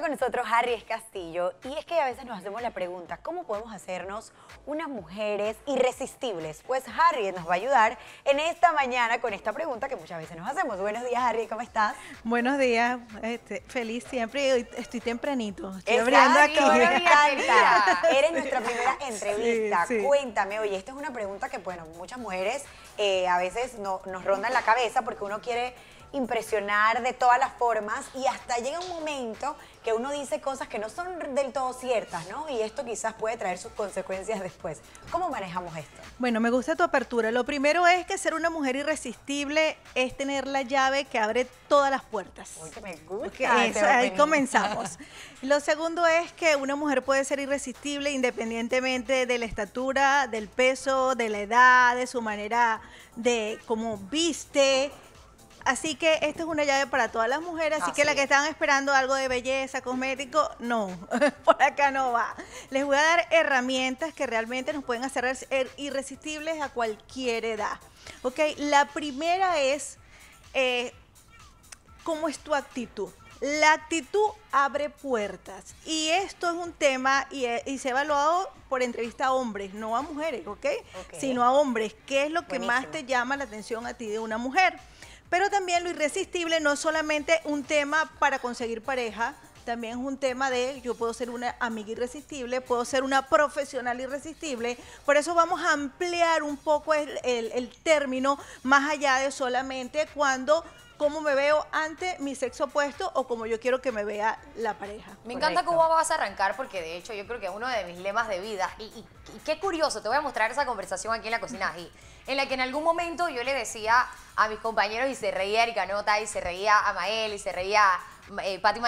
con nosotros Harry Castillo y es que a veces nos hacemos la pregunta, ¿cómo podemos hacernos unas mujeres irresistibles? Pues Harry nos va a ayudar en esta mañana con esta pregunta que muchas veces nos hacemos. Buenos días Harry, ¿cómo estás? Buenos días, este, feliz siempre, estoy tempranito, estoy abriendo aquí. Eres nuestra primera entrevista, cuéntame, oye, esta es una pregunta que bueno, muchas mujeres eh, a veces nos rondan la cabeza porque uno quiere impresionar de todas las formas y hasta llega un momento que uno dice cosas que no son del todo ciertas, ¿no? Y esto quizás puede traer sus consecuencias después. ¿Cómo manejamos esto? Bueno, me gusta tu apertura. Lo primero es que ser una mujer irresistible es tener la llave que abre todas las puertas. me gusta. ahí comenzamos. Lo segundo es que una mujer puede ser irresistible independientemente de la estatura, del peso, de la edad, de su manera de cómo viste, Así que esta es una llave para todas las mujeres. Así que las que están esperando algo de belleza, cosmético, no, por acá no va. Les voy a dar herramientas que realmente nos pueden hacer er, irresistibles a cualquier edad. Ok, la primera es eh, cómo es tu actitud. La actitud abre puertas y esto es un tema eh, y, se ha evaluado por entrevista a hombres, no a mujeres, ¿ok? Sino a hombres. ¿Qué es lo que más te llama la atención a ti de una mujer? Pero también lo irresistible no es solamente un tema para conseguir pareja, también es un tema de yo puedo ser una amiga irresistible, puedo ser una profesional irresistible. Por eso vamos a ampliar un poco el término más allá de solamente cuando cómo me veo ante mi sexo opuesto o cómo yo quiero que me vea la pareja. Me encanta cómo vas a arrancar porque de hecho yo creo que es uno de mis lemas de vida. Y, qué curioso, te voy a mostrar esa conversación aquí en la cocina, G. en la que en algún momento yo le decía a mis compañeros y se reía Erika Nota y se reía a Mael y se reía eh, Patti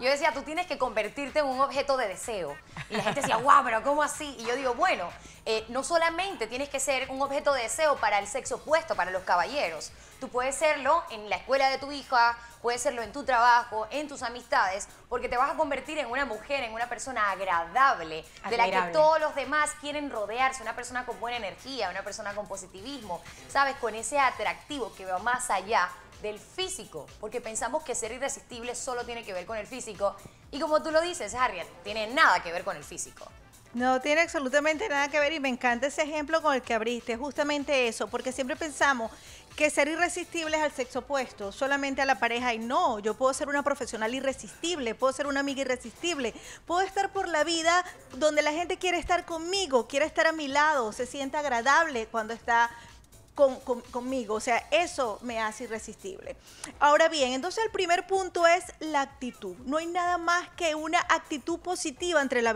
yo decía, tú tienes que convertirte en un objeto de deseo. Y la gente decía, guau, pero ¿cómo así? Y yo digo, bueno, eh, no solamente tienes que ser un objeto de deseo para el sexo opuesto, para los caballeros. Tú puedes serlo en la escuela de tu hija, puedes serlo en tu trabajo, en tus amistades, porque te vas a convertir en una mujer, en una persona agradable, de la que todos los demás quieren rodearse, una persona con buena energía, una persona con positivismo, ¿sabes? Con ese atractivo que va más allá del físico, porque pensamos que ser irresistible solo tiene que ver con el físico. Y como tú lo dices, Harriet, tiene nada que ver con el físico. No tiene absolutamente nada que ver y me encanta ese ejemplo con el que abriste, justamente eso, porque siempre pensamos que ser irresistible es al sexo opuesto, solamente a la pareja y no, yo puedo ser una profesional irresistible, puedo ser una amiga irresistible, puedo estar por la vida donde la gente quiere estar conmigo, quiere estar a mi lado, se sienta agradable cuando está conmigo. O sea, eso me hace irresistible. Ahora bien, entonces el primer punto es la actitud. No hay nada más que una actitud positiva ante la,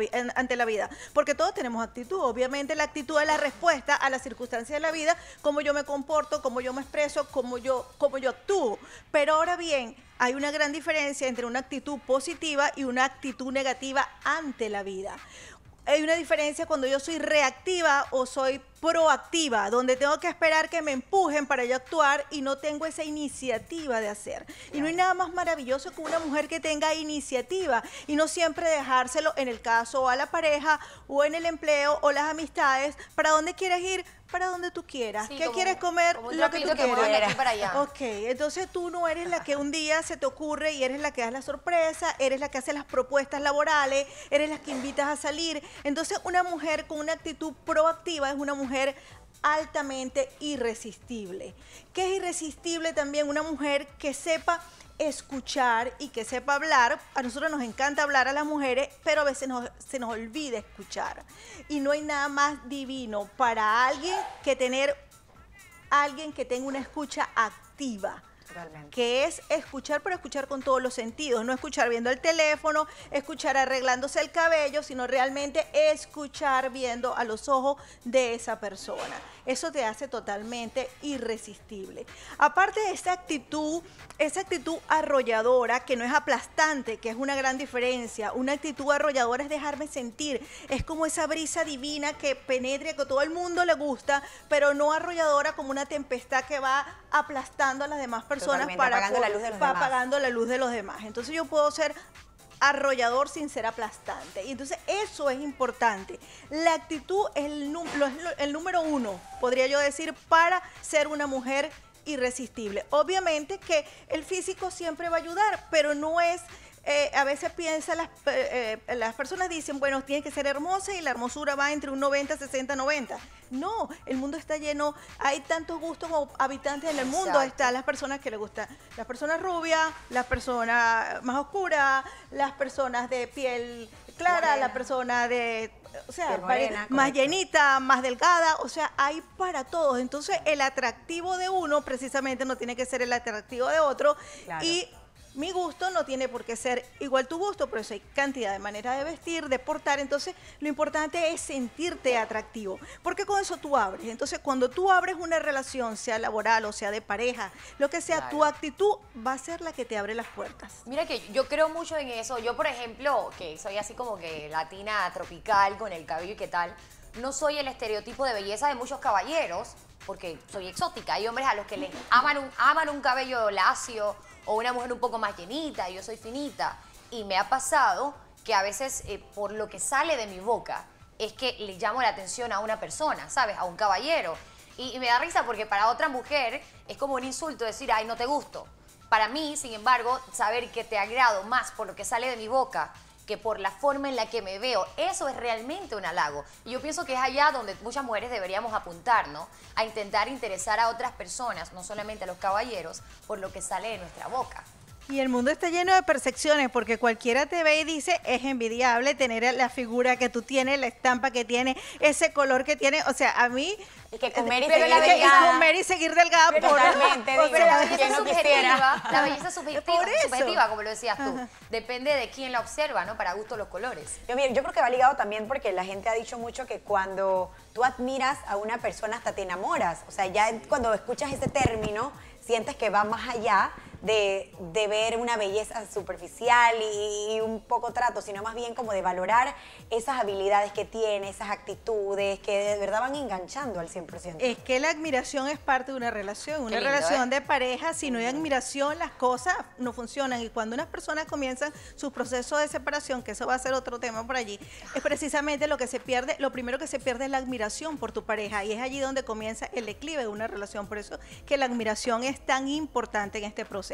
vida, porque todos tenemos actitud. Obviamente la actitud es la respuesta a las circunstancias de la vida, cómo yo me comporto, cómo yo me expreso, cómo yo, cómo yo actúo. Pero ahora bien, hay una gran diferencia entre una actitud positiva y una actitud negativa ante la vida hay una diferencia cuando yo soy reactiva o soy proactiva, donde tengo que esperar que me empujen para yo actuar y no tengo esa iniciativa de hacer. Y no hay nada más maravilloso que una mujer que tenga iniciativa y no siempre dejárselo en el caso a la pareja o en el empleo o las amistades, para dónde quieres ir, para donde tú quieras. ¿Qué quieres comer? Lo que tú quieras. Para Ok, entonces tú no eres la que un día se te ocurre y eres la que das la sorpresa, eres la que hace las propuestas laborales, eres la que invitas a salir. Entonces una mujer con una actitud proactiva es una mujer mujer altamente irresistible. Que es irresistible también una mujer que sepa escuchar y que sepa hablar. A nosotros nos encanta hablar a las mujeres, pero a veces se nos olvida escuchar. Y no hay nada más divino para alguien que tener alguien que tenga una escucha activa que es escuchar, pero escuchar con todos los sentidos, no escuchar viendo el teléfono, escuchar arreglándose el cabello, sino realmente escuchar viendo a los ojos de esa persona. Eso te hace totalmente irresistible. Aparte de esa actitud, esa actitud arrolladora, que no es aplastante, que es una gran diferencia, una actitud arrolladora es dejarme sentir, es como esa brisa divina que penetra, que todo el mundo le gusta, pero no arrolladora como una tempestad que va aplastando a las demás personas personas apagando la, luz de los demás. Entonces yo puedo ser arrollador sin ser aplastante. Y entonces eso es importante. La actitud es el número uno, podría yo decir, para ser una mujer irresistible. Obviamente que el físico siempre va a ayudar, pero no es eh, a veces piensan, las, eh, eh, las personas dicen, bueno, tiene que ser hermosa y la hermosura va entre un 90, 60, 90. No, el mundo está lleno, hay tantos gustos como habitantes en el mundo. está Están las personas que les gustan, las personas rubias, las personas más oscuras, las personas de piel clara, las personas de, o sea, más llenita, más delgada, o sea, hay para todos. Entonces, el atractivo de uno precisamente no tiene que ser el atractivo de otro. Y mi gusto no tiene por qué ser igual tu gusto, pero eso hay cantidad de maneras de vestir, de portar. Entonces, lo importante es sentirte atractivo, porque con eso tú abres. Entonces, cuando tú abres una relación, sea laboral o sea de pareja, lo que sea, tu actitud va a ser la que te abre las puertas. Mira que yo creo mucho en eso. Yo, por ejemplo, que soy así como que latina tropical con el cabello y qué tal, no soy el estereotipo de belleza de muchos caballeros, porque soy exótica. Hay hombres a los que les aman un, aman un cabello lacio o una mujer un poco más llenita, yo soy finita. Y me ha pasado que a veces eh, por lo que sale de mi boca es que le llamo la atención a una persona, ¿sabes? A un caballero. Y, y me da risa porque para otra mujer es como un insulto decir, ay, no te gusto. Para mí, sin embargo, saber que te agrado más por lo que sale de mi boca que por la forma en la que me veo. Eso es realmente un halago. Y yo pienso que es allá donde muchas mujeres deberíamos apuntar, ¿no? A intentar interesar a otras personas, no solamente a los caballeros, por lo que sale de nuestra boca. Y el mundo está lleno de percepciones porque cualquiera te ve y dice, es envidiable tener la figura que tú tienes, la estampa que tiene, ese color que tiene. O sea, a mí... Y que comer y seguir delgada. Y Pero la belleza subjetiva, la belleza subjetiva, subjetiva, como lo decías tú, depende de quién la observa, ¿no? Para gusto los colores. Yo, yo creo que va ligado también porque la gente ha dicho mucho que cuando tú admiras a una persona hasta te enamoras. O sea, ya cuando escuchas ese término, sientes que va más allá de, ver una belleza superficial y, un poco trato, sino más bien como de valorar esas habilidades que tiene, esas actitudes que de verdad van enganchando al 100%. Es que la admiración es parte de una relación, una relación ¿eh? de pareja, si no hay admiración las cosas no funcionan y cuando unas personas comienzan su proceso de separación, que eso va a ser otro tema por allí, es precisamente lo que se pierde, lo primero que se pierde es la admiración por tu pareja y es allí donde comienza el declive de una relación, por eso que la admiración es tan importante en este proceso.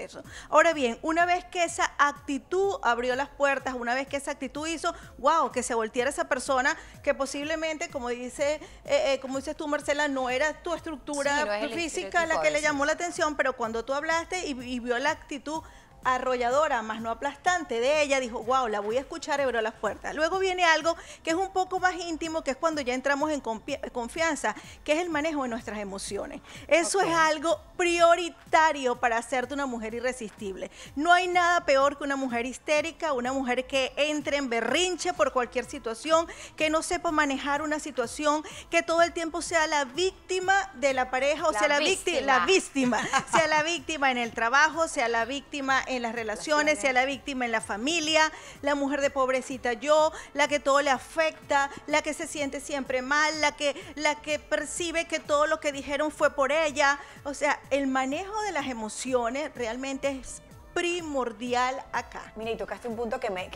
Ahora bien, una vez que esa actitud abrió las puertas, una vez que esa actitud hizo, wow, que se volteara esa persona que posiblemente, como dice, eh, eh, como dices tú, Marcela, no era tu estructura física la que le llamó la atención, pero cuando tú hablaste y vio la actitud, arrolladora, más no aplastante de ella, dijo, wow, la voy a escuchar, abrió las puertas. Luego viene algo que es un poco más íntimo, que es cuando ya entramos en confianza, que es el manejo de nuestras emociones. Eso es algo prioritario para hacerte una mujer irresistible. No hay nada peor que una mujer histérica, una mujer que entre en berrinche por cualquier situación, que no sepa manejar una situación, que todo el tiempo sea la víctima de la pareja o sea la víctima, la víctima, sea la víctima en el trabajo, sea la víctima en en las relaciones, sea la víctima en la familia, la mujer de pobrecita yo, la que todo le afecta, la que se siente siempre mal, la que, la que percibe que todo lo que dijeron fue por ella. O sea, el manejo de las emociones realmente es primordial acá. Mira, y tocaste un punto que, me,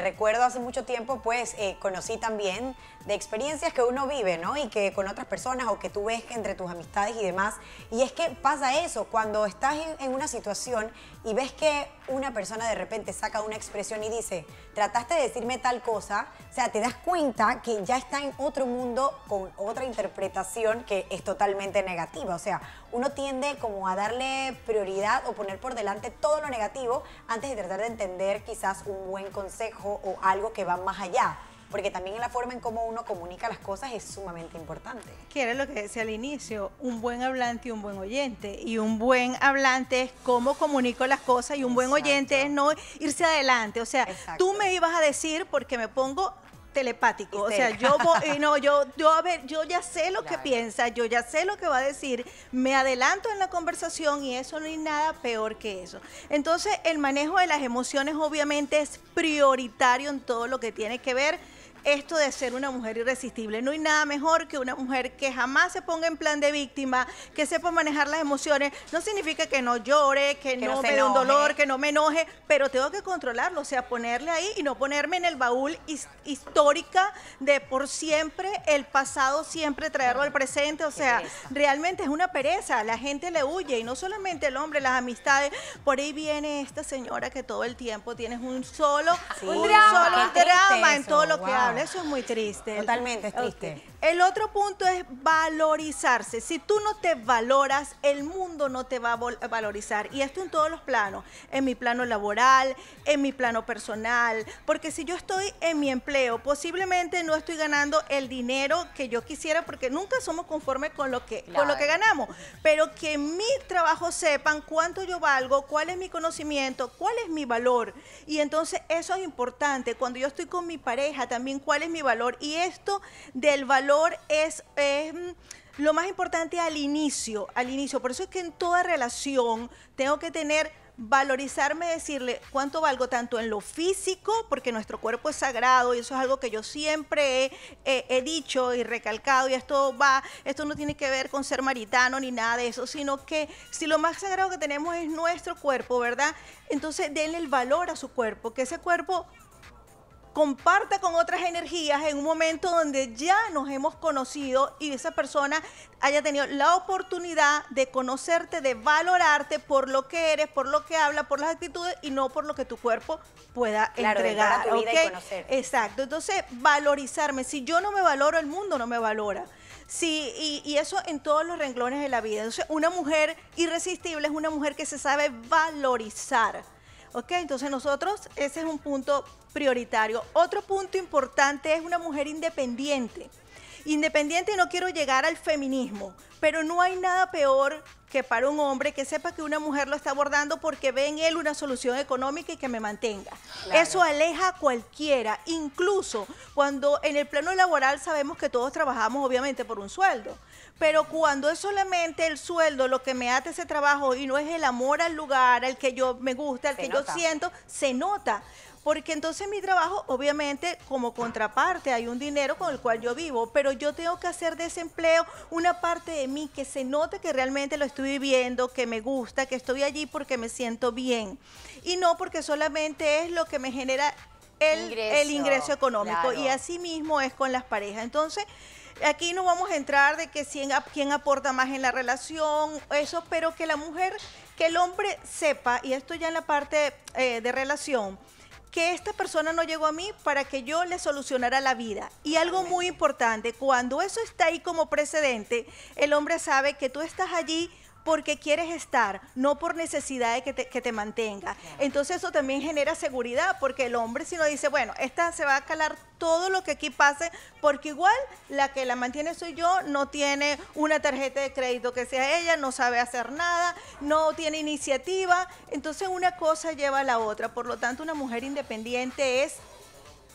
recuerdo hace mucho tiempo, pues eh, conocí también de experiencias que uno vive, ¿no? Y que con otras personas o que tú ves que entre tus amistades y demás. Y es que pasa eso, cuando estás en una situación y ves que una persona de repente saca una expresión y dice, trataste de decirme tal cosa, o sea, te das cuenta que ya está en otro mundo con otra interpretación que es totalmente negativa. O sea, uno tiende como a darle prioridad o poner por delante todo lo negativo antes de tratar de entender quizás un buen consejo o algo que va más allá porque también la forma en cómo uno comunica las cosas es sumamente importante. Quiero lo que decía al inicio, un buen hablante y un buen oyente. Y un buen hablante es cómo comunico las cosas y un buen oyente es no irse adelante. O sea, tú me ibas a decir porque me pongo telepático. O sea, yo eh, no, yo, yo a ver, yo ya sé lo que piensa, yo ya sé lo que va a decir, me adelanto en la conversación y eso no es nada peor que eso. entonces el manejo de las emociones obviamente es prioritario en todo lo que tiene que ver esto de ser una mujer irresistible. No hay nada mejor que una mujer que jamás se ponga en plan de víctima, que sepa manejar las emociones. No significa que no llore, que, no, me dé un dolor, que no me enoje, pero tengo que controlarlo, o sea, ponerle ahí y no ponerme en el baúl histórica de por siempre el pasado, siempre traerlo al presente. O sea, realmente es una pereza. La gente le huye y no solamente el hombre, las amistades. Por ahí viene esta señora que todo el tiempo tienes un solo, drama en todo lo que habla. Eso es muy triste. Totalmente es triste. El otro punto es valorizarse. Si tú no te valoras, el mundo no te va a valorizar. Y esto en todos los planos. En mi plano laboral, en mi plano personal. Porque si yo estoy en mi empleo, posiblemente no estoy ganando el dinero que yo quisiera porque nunca somos conformes con lo que, lo que ganamos. Pero que en mi trabajo sepan cuánto yo valgo, cuál es mi conocimiento, cuál es mi valor. Y entonces eso es importante. Cuando yo estoy con mi pareja, también cuál es mi valor. Y esto del valor es, mm, lo más importante al inicio, al inicio. Por eso es que en toda relación tengo que tener valorizarme, decirle cuánto valgo tanto en lo físico, porque nuestro cuerpo es sagrado y eso es algo que yo siempre he, he, dicho y recalcado y esto va, esto no tiene que ver con ser maritano ni nada de eso, sino que si lo más sagrado que tenemos es nuestro cuerpo, ¿verdad? Entonces denle el valor a su cuerpo, que ese cuerpo comparte con otras energías en un momento donde ya nos hemos conocido y esa persona haya tenido la oportunidad de conocerte, de valorarte por lo que eres, por lo que habla, por las actitudes y no por lo que tu cuerpo pueda entregar. Exacto. Entonces, valorizarme. Si yo no me valoro, el mundo no me valora. y, y, eso en todos los renglones de la vida. Entonces, una mujer irresistible es una mujer que se sabe valorizar. ¿Ok? Entonces nosotros, ese es un punto prioritario. Otro punto importante es una mujer independiente. Independiente no quiero llegar al feminismo, pero no hay nada peor que para un hombre que sepa que una mujer lo está abordando porque ve en él una solución económica y que me mantenga. Eso aleja a cualquiera, incluso cuando en el plano laboral sabemos que todos trabajamos obviamente por un sueldo. Pero cuando es solamente el sueldo lo que me hace ese trabajo y no es el amor al lugar, al que yo me gusta, al que yo siento, se nota porque entonces mi trabajo, obviamente, como contraparte, hay un dinero con el cual yo vivo, pero yo tengo que hacer de ese empleo una parte de mí que se note que realmente lo estoy viviendo, que me gusta, que estoy allí porque me siento bien. Y no porque solamente es lo que me genera el ingreso, económico. Y así mismo es con las parejas. Entonces, aquí no vamos a entrar de que quién, aporta más en la relación, eso, pero que la mujer, que el hombre sepa, y esto ya en la parte eh, de relación, que esta persona no llegó a mí para que yo le solucionara la vida. Y algo muy importante, cuando eso está ahí como precedente, el hombre sabe que tú estás allí porque quieres estar, no por necesidad de que te, mantenga. Entonces eso también genera seguridad, porque el hombre si no dice, bueno, esta se va a calar todo lo que aquí pase, porque igual la que la mantiene soy yo, no tiene una tarjeta de crédito que sea ella, no sabe hacer nada, no tiene iniciativa. Entonces una cosa lleva a la otra. Por lo tanto, una mujer independiente es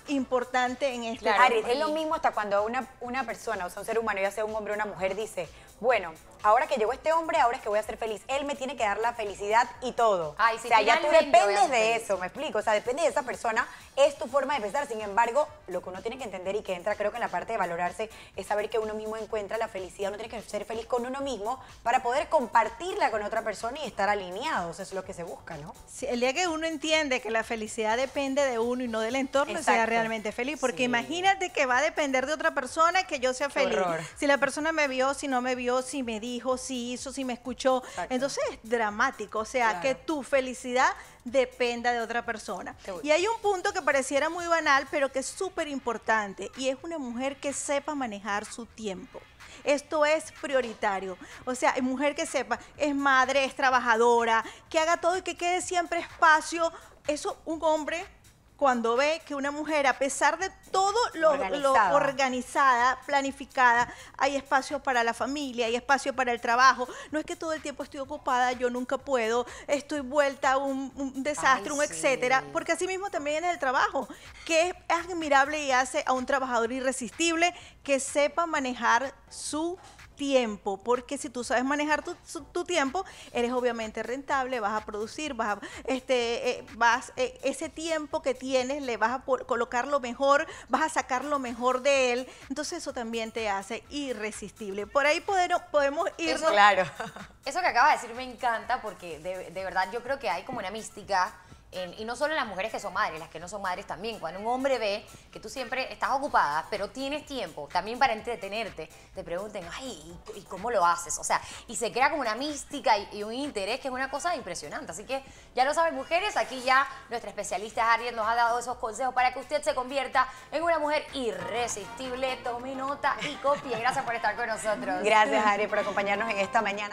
importante en este claro, es lo mismo hasta cuando una, una persona, o sea, un ser humano, ya sea un hombre o una mujer, dice, bueno, ahora que llegó este hombre, ahora es que voy a ser feliz. Él me tiene que dar la felicidad y todo. o sea, ya tú dependes de eso, me explico. O sea, depende de esa persona, es tu forma de pensar. Sin embargo, lo que uno tiene que entender y que entra, creo que en la parte de valorarse, es saber que uno mismo encuentra la felicidad. Uno tiene que ser feliz con uno mismo para poder compartirla con otra persona y estar alineados. Eso es lo que se busca, ¿no? Sí, el día que uno entiende que la felicidad depende de uno y no del entorno, sea realmente feliz. Porque imagínate que va a depender de otra persona que yo sea feliz. Si la persona me vio, si no me vio, si me dijo dijo, si hizo, si me escuchó. Entonces es dramático, o sea, que tu felicidad dependa de otra persona. Y hay un punto que pareciera muy banal, pero que es súper importante, y es una mujer que sepa manejar su tiempo. Esto es prioritario. O sea, mujer que sepa, es madre, es trabajadora, que haga todo y que quede siempre espacio. Eso un hombre cuando ve que una mujer, a pesar de todo lo organizada. planificada, hay espacio para la familia, hay espacio para el trabajo, no es que todo el tiempo estoy ocupada, yo nunca puedo, estoy vuelta a un, desastre, un etcétera, porque así mismo también es el trabajo, que es admirable y hace a un trabajador irresistible que sepa manejar su tiempo, porque si tú sabes manejar tu, tiempo, eres obviamente rentable, vas a producir, vas este, eh, vas, eh, ese tiempo que tienes le vas a colocar lo mejor, vas a sacar lo mejor de él, entonces eso también te hace irresistible. Por ahí podemos irnos. claro. Eso que acaba de decir me encanta porque de verdad yo creo que hay como una mística y no solo en las mujeres que son madres, las que no son madres también. Cuando un hombre ve que tú siempre estás ocupada, pero tienes tiempo también para entretenerte, te pregunten, ay, ¿y, cómo lo haces? O sea, y se crea como una mística y, un interés que es una cosa impresionante. Así que ya lo saben, mujeres, aquí ya nuestra especialista Harriet nos ha dado esos consejos para que usted se convierta en una mujer irresistible. Tome nota y copie. Gracias por estar con nosotros. Gracias, Ari, por acompañarnos en esta mañana.